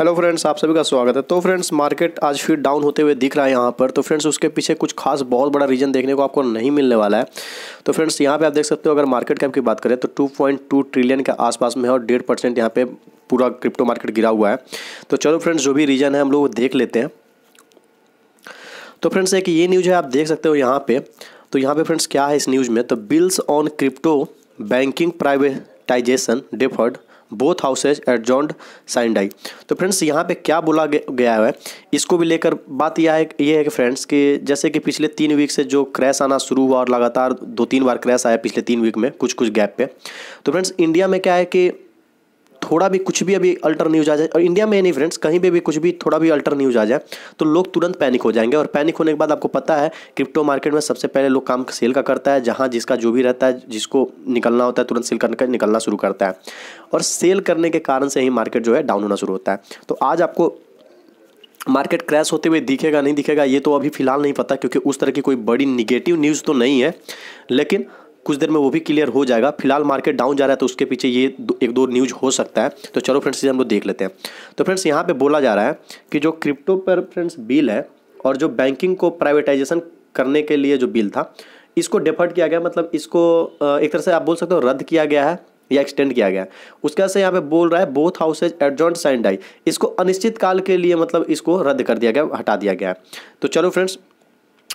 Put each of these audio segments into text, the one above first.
hello friends आप सभी का स्वागत है तो फ्रेंड्स मार्केट आज फिर डाउन होते हुए दिख रहा है यहाँ पर तो फ्रेंड्स उसके पीछे कुछ खास बहुत बड़ा रीजन देखने को आपको नहीं मिलने वाला है तो फ्रेंड्स यहाँ पे आप देख सकते हो अगर मार्केट कैप की बात करें तो 2.2 ट्रिलियन के आसपास में है और डेढ़ परसेंट यहाँ पर पूरा क्रिप्टो मार्केट गिरा हुआ है तो चलो फ्रेंड्स जो भी रीजन है हम लोग देख लेते हैं तो फ्रेंड्स एक ये न्यूज़ है आप देख सकते हो यहाँ पर तो यहाँ पर फ्रेंड्स क्या है इस न्यूज़ में तो bills on crypto banking privatisation deferred both houses adjourned sine die तो फ्रेंड्स यहाँ पे क्या बोला गया है इसको भी लेकर बात यह है ये है कि फ्रेंड्स कि जैसे कि पिछले तीन वीक से जो क्रैश आना शुरू हुआ और लगातार दो तीन बार क्रैश आया पिछले तीन वीक में कुछ कुछ गैप पे तो फ्रेंड्स इंडिया में क्या है कि थोड़ा भी कुछ भी अभी अल्टर न्यूज़ आ जाए और इंडिया में नहीं फ्रेंड्स कहीं पर भी कुछ भी थोड़ा भी अल्टर न्यूज़ आ जाए तो लोग तुरंत पैनिक हो जाएंगे और पैनिक होने के बाद आपको पता है क्रिप्टो मार्केट में सबसे पहले लोग काम सेल का करता है जहाँ जिसका जो भी रहता है जिसको निकलना होता है तुरंत सेल करने का निकलना शुरू करता है और सेल करने के कारण से ही मार्केट जो है डाउन होना शुरू होता है तो आज आपको मार्केट क्रैश होते हुए दिखेगा नहीं दिखेगा ये तो अभी फ़िलहाल नहीं पता क्योंकि उस तरह की कोई बड़ी निगेटिव न्यूज़ तो नहीं है लेकिन कुछ देर में वो भी क्लियर हो जाएगा फिलहाल मार्केट डाउन जा रहा है तो उसके पीछे ये एक दो न्यूज हो सकता है तो चलो फ्रेंड्स ये हम लोग देख लेते हैं तो फ्रेंड्स यहाँ पर बोला जा रहा है कि जो क्रिप्टो पर फ्रेंड्स बिल है और जो बैंकिंग को प्राइवेटाइजेशन करने के लिए जो बिल था इसको डिफर्ट किया गया मतलब इसको एक तरह से आप बोल सकते हो रद्द किया गया है या एक्सटेंड किया गया है उसके बाद से यहाँ पे बोल रहा है both houses adjourned sine die इसको अनिश्चित काल के लिए मतलब इसको रद्द कर दिया गया हटा दिया गया है तो चलो फ्रेंड्स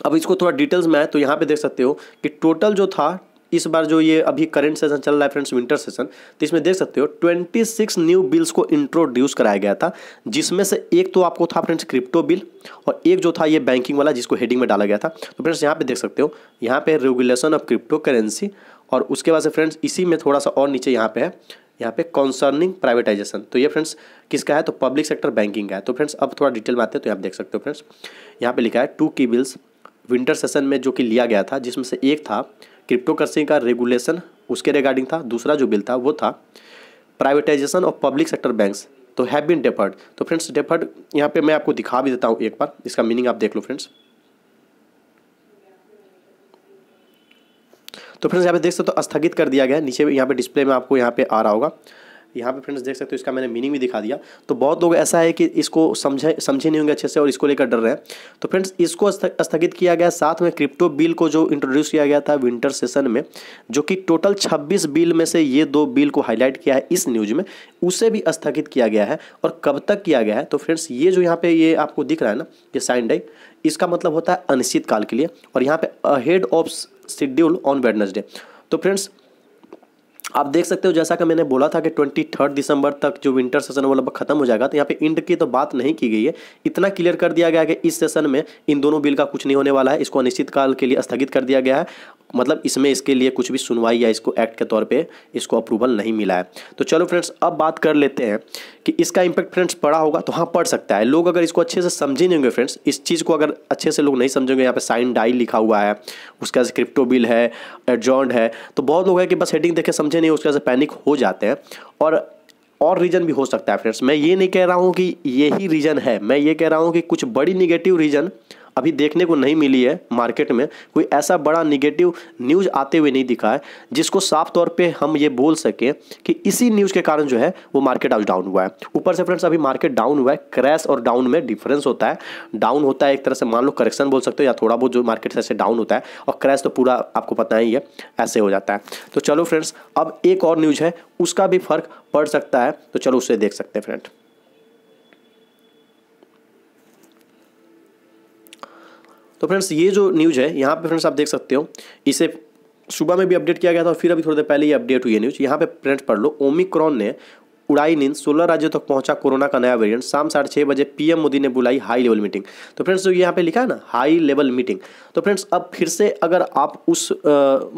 अब इसको थोड़ा डिटेल्स में आए तो यहाँ पे देख सकते हो कि टोटल जो था इस बार जो ये अभी करंट सेशन चल रहा है फ्रेंड्स विंटर सेशन तो इसमें देख सकते हो 26 न्यू बिल्स को इंट्रोड्यूस कराया गया था जिसमें से एक तो आपको था फ्रेंड्स क्रिप्टो बिल और एक जो था ये बैंकिंग वाला जिसको हेडिंग में डाला गया था तो फ्रेंड्स यहाँ पे देख सकते हो यहाँ पे रेगुलेशन ऑफ क्रिप्टो करेंसी और उसके बाद से फ्रेंड्स इसी में थोड़ा सा और नीचे यहाँ पे है यहाँ पे कॉन्सर्निंग प्राइवेटाइजेशन तो ये फ्रेंड्स किसका है तो पब्लिक सेक्टर बैंकिंग का है तो फ्रेंड्स अब थोड़ा डिटेल में आते हैं तो आप देख सकते हो फ्रेंड्स यहाँ पे लिखा है टू की बिल्स विंटर सेशन में जो कि लिया गया था जिसमें से एक था क्रिप्टो करेंसी का रेगुलेशन उसके रिगार्डिंग था दूसरा जो बिल था वो था privatisation of public sector banks to have been deferred तो फ्रेंड्स डेफर्ड यहाँ पे मैं आपको दिखा भी देता हूँ एक बार इसका मीनिंग आप देख लो फ्रेंड्स तो फ्रेंड्स यहाँ पे देख सकते हो तो स्थगित कर दिया गया नीचे यहाँ पे डिस्प्ले में आपको यहाँ पे आ रहा होगा यहाँ पे फ्रेंड्स देख सकते हो इसका मैंने मीनिंग भी दिखा दिया तो बहुत लोग ऐसा है कि इसको समझे समझे नहीं होंगे अच्छे से और इसको लेकर डर रहे हैं तो फ्रेंड्स इसको स्थगित किया गया साथ में क्रिप्टो बिल को जो इंट्रोड्यूस किया गया था विंटर सेशन में जो कि टोटल छब्बीस बिल में से ये दो बिल को हाईलाइट किया है इस न्यूज में उसे भी स्थगित किया गया है और कब तक किया गया है तो फ्रेंड्स ये जो यहाँ पे ये आपको दिख रहा है ना ये साइन डाइक इसका मतलब होता है अनिश्चित काल के लिए और यहाँ पे head of schedule on Wednesday तो फ्रेंड्स आप देख सकते हो जैसा कि मैंने बोला था कि ट्वेंटी थर्ड दिसंबर तक जो विंटर सेशन है वो लगभग खत्म हो जाएगा तो यहाँ पे इंड की तो बात नहीं की गई है इतना क्लियर कर दिया गया है कि इस सेशन में इन दोनों बिल का कुछ नहीं होने वाला है इसको अनिश्चित काल के लिए स्थगित कर दिया गया है मतलब इसमें इसके लिए कुछ भी सुनवाई या इसको एक्ट के तौर पे इसको अप्रूवल नहीं मिला है तो चलो फ्रेंड्स अब बात कर लेते हैं कि इसका इम्पैक्ट फ्रेंड्स पड़ा होगा तो हाँ पड़ सकता है लोग अगर इसको अच्छे से समझे नहीं होंगे फ्रेंड्स इस चीज़ को अगर अच्छे से लोग नहीं समझेंगे यहाँ पे साइन डाई लिखा हुआ है उसका क्रिप्टो बिल है एडजॉन्ड है तो बहुत लोग है कि बस हेडिंग देखे समझे नहीं उसके से पैनिक हो जाते हैं और और रीज़न भी हो सकता है फ्रेंड्स मैं ये नहीं कह रहा हूँ कि यही रीज़न है मैं ये कह रहा हूँ कि कुछ बड़ी निगेटिव रीज़न अभी देखने को नहीं मिली है मार्केट में कोई ऐसा बड़ा निगेटिव न्यूज़ आते हुए नहीं दिखा है जिसको साफ तौर पर हम ये बोल सकें कि इसी न्यूज़ के कारण जो है वो मार्केट आज डाउन हुआ है ऊपर से फ्रेंड्स अभी मार्केट डाउन हुआ है क्रैश और डाउन में डिफरेंस होता है डाउन होता है एक तरह से मान लो करेक्शन बोल सकते हो या थोड़ा बहुत जो मार्केट से डाउन होता है और क्रैश तो पूरा आपको पता ही है ऐसे हो जाता है तो चलो फ्रेंड्स अब एक और न्यूज़ है उसका भी फर्क पड़ सकता है तो चलो उसे देख सकते हैं फ्रेंड तो फ्रेंड्स ये जो न्यूज़ है यहाँ पे फ्रेंड्स आप देख सकते हो इसे सुबह में भी अपडेट किया गया था और फिर अभी थोड़ी देर पहले ये अपडेट हुई है न्यूज़ यहाँ पे फ्रेंड्स पढ़ लो ओमिक्रॉन ने उड़ाई नींद सोलह राज्यों तक तो पहुंचा कोरोना का नया वेरिएंट शाम साढ़े छः बजे पीएम मोदी ने बुलाई हाई लेवल मीटिंग तो फ्रेंड्स जो यहाँ पे लिखा है ना हाई लेवल मीटिंग तो फ्रेंड्स अब फिर से अगर आप उस आ,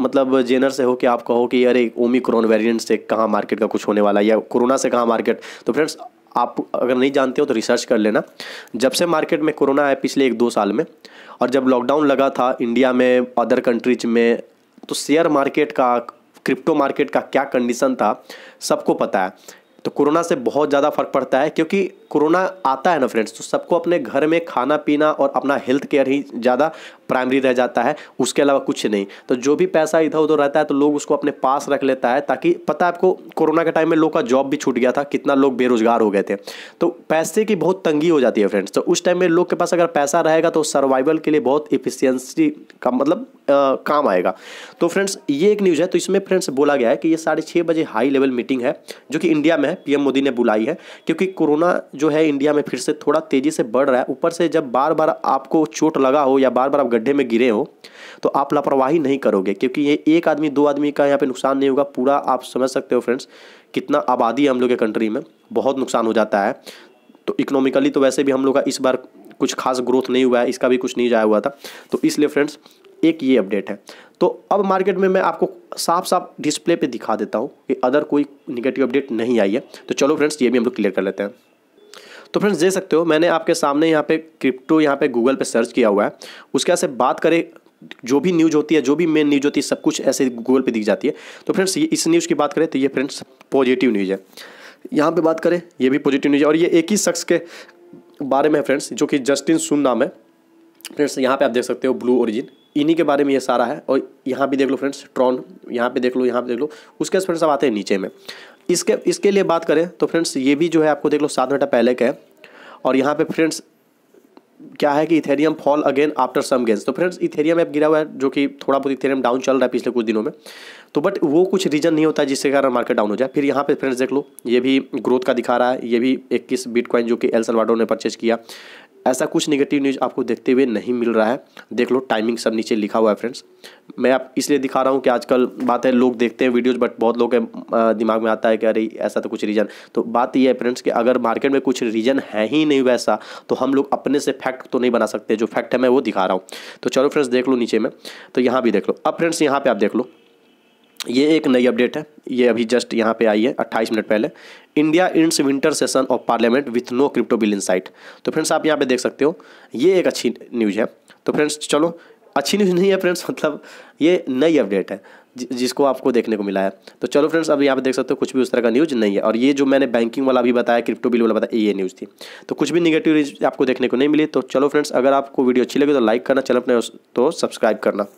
मतलब जेनर से हो कि आप कहो कि अरे ओमिक्रॉन वेरिएंट से कहाँ मार्केट का कुछ होने वाला है या कोरोना से कहाँ मार्केट तो फ्रेंड्स आप अगर नहीं जानते हो तो रिसर्च कर लेना जब से मार्केट में कोरोना आया पिछले एक दो साल में और जब लॉकडाउन लगा था इंडिया में अदर कंट्रीज में तो शेयर मार्केट का क्रिप्टो मार्केट का क्या कंडीशन था सबको पता है तो कोरोना से बहुत ज़्यादा फर्क पड़ता है क्योंकि कोरोना आता है ना फ्रेंड्स तो सबको अपने घर में खाना पीना और अपना हेल्थ केयर ही ज़्यादा प्राइमरी रह जाता है उसके अलावा कुछ नहीं तो जो भी पैसा इधर उधर रहता है तो लोग उसको अपने पास रख लेता है ताकि पता है आपको कोरोना के टाइम में लोग का जॉब भी छूट गया था कितना लोग बेरोजगार हो गए थे तो पैसे की बहुत तंगी हो जाती है फ्रेंड्स तो उस टाइम में लोग के पास अगर पैसा रहेगा तो सर्वाइवल के लिए बहुत इफिशियंसी का मतलब आ, काम आएगा तो फ्रेंड्स ये एक न्यूज़ है तो इसमें फ्रेंड्स बोला गया है कि ये साढ़े बजे हाई लेवल मीटिंग है जो कि इंडिया में है पीएम मोदी ने बुलाई है क्योंकि कोरोना जो है इंडिया में फिर से थोड़ा तेज़ी से बढ़ रहा है ऊपर से जब बार बार आपको चोट लगा हो या बार बार आप गड्ढे में गिरे हो तो आप लापरवाही नहीं करोगे क्योंकि ये एक आदमी दो आदमी का यहाँ पे नुकसान नहीं होगा पूरा आप समझ सकते हो फ्रेंड्स कितना आबादी है हम लोग के कंट्री में बहुत नुकसान हो जाता है तो इकोनॉमिकली तो वैसे भी हम लोग का इस बार कुछ खास ग्रोथ नहीं हुआ है इसका भी कुछ नहीं जाया हुआ था तो इसलिए फ्रेंड्स एक ये अपडेट है तो अब मार्केट में मैं आपको साफ साफ डिस्प्ले पे दिखा देता हूँ कि अदर कोई निगेटिव अपडेट नहीं आई है तो चलो फ्रेंड्स ये भी हम लोग क्लियर कर लेते हैं तो फ्रेंड्स देख सकते हो मैंने आपके सामने यहाँ पे क्रिप्टो यहाँ पे गूगल पे सर्च किया हुआ है उसके ऐसे बात करें जो भी न्यूज होती है जो भी मेन न्यूज होती है सब कुछ ऐसे गूगल पे दिख जाती है तो फ्रेंड्स ये इस न्यूज़ की बात करें तो ये फ्रेंड्स पॉजिटिव न्यूज़ है यहाँ पर बात करें ये भी पॉजिटिव न्यूज़ है और ये एक ही शख्स के बारे में है फ्रेंड्स जो कि जस्टिन सुन नाम है फ्रेंड्स यहाँ पे आप देख सकते हो ब्लू ओरिजिन इन्हीं के बारे में ये सारा है और यहाँ भी देख लो फ्रेंड्स ट्रॉन यहाँ पे देख लो यहाँ पे देख लो उसके फ्रेंड्स अब आते हैं नीचे में इसके इसके लिए बात करें तो फ्रेंड्स ये भी जो है आपको देख लो सात घंटा पहले का है और यहाँ पे फ्रेंड्स क्या है कि Ethereum fall again after some gains तो फ्रेंड्स इथेरियम ऐप गिरा हुआ है जो कि थोड़ा बहुत इथेरियम डाउन चल रहा है पिछले कुछ दिनों में तो बट वो कुछ रीजन नहीं होता जिसके कारण मार्केट डाउन हो जाए फिर यहाँ पे फ्रेंड्स देख लो ये भी ग्रोथ का दिखा रहा है ये भी इक्कीस बिटकॉइन जो कि एल सलवाडो ने परचेज किया ऐसा कुछ नेगेटिव न्यूज़ आपको देखते हुए नहीं मिल रहा है देख लो टाइमिंग सब नीचे लिखा हुआ है फ्रेंड्स मैं आप इसलिए दिखा रहा हूँ कि आजकल बात है लोग देखते हैं वीडियोज़ बट बहुत लोग के दिमाग में आता है कि अरे ऐसा तो कुछ रीज़न तो बात यह है फ्रेंड्स कि अगर मार्केट में कुछ रीज़न है ही नहीं वैसा तो हम लोग अपने से फैक्ट तो नहीं बना सकते जो फैक्ट है मैं वो दिखा रहा हूँ तो चलो फ्रेंड्स देख लो नीचे में तो यहाँ भी देख लो अब फ्रेंड्स यहाँ पर आप देख लो ये एक नई अपडेट है ये अभी जस्ट यहाँ पे आई है 28 मिनट पहले India ends winter session of parliament with no crypto bill in sight तो फ्रेंड्स आप यहाँ पे देख सकते हो ये एक अच्छी न्यूज़ है तो फ्रेंड्स चलो अच्छी न्यूज़ नहीं है फ्रेंड्स मतलब ये नई अपडेट है जिसको आपको देखने को मिला है तो चलो फ्रेंड्स अब यहाँ पे देख सकते हो कुछ भी उस तरह का न्यूज़ नहीं है और ये जो मैंने बैंकिंग वाला भी बताया क्रिप्टो बिल वाला बताया ये न्यूज़ थी तो कुछ भी निगेटिव न्यूज़ आपको देखने को नहीं मिली तो चलो फ्रेंड्स अगर आपको वीडियो अच्छी लगी तो लाइक करना चलो अपने तो सब्सक्राइब करना